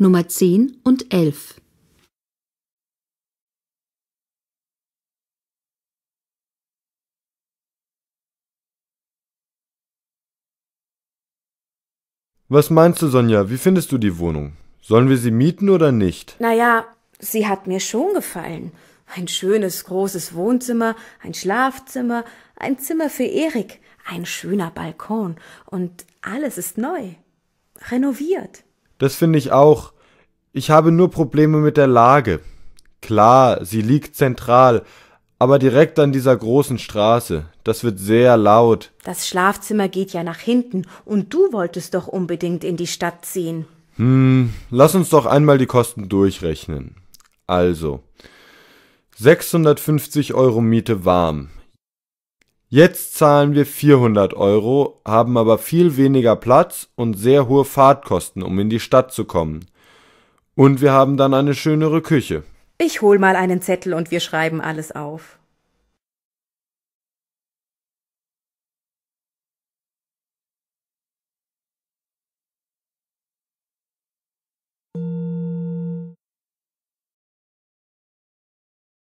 Nummer 10 und 11. Was meinst du, Sonja? Wie findest du die Wohnung? Sollen wir sie mieten oder nicht? Naja, sie hat mir schon gefallen. Ein schönes, großes Wohnzimmer, ein Schlafzimmer, ein Zimmer für Erik, ein schöner Balkon und alles ist neu, renoviert. Das finde ich auch. Ich habe nur Probleme mit der Lage. Klar, sie liegt zentral, aber direkt an dieser großen Straße. Das wird sehr laut. Das Schlafzimmer geht ja nach hinten, und du wolltest doch unbedingt in die Stadt ziehen. Hm, lass uns doch einmal die Kosten durchrechnen. Also 650 Euro Miete warm, Jetzt zahlen wir 400 Euro, haben aber viel weniger Platz und sehr hohe Fahrtkosten, um in die Stadt zu kommen. Und wir haben dann eine schönere Küche. Ich hol mal einen Zettel und wir schreiben alles auf.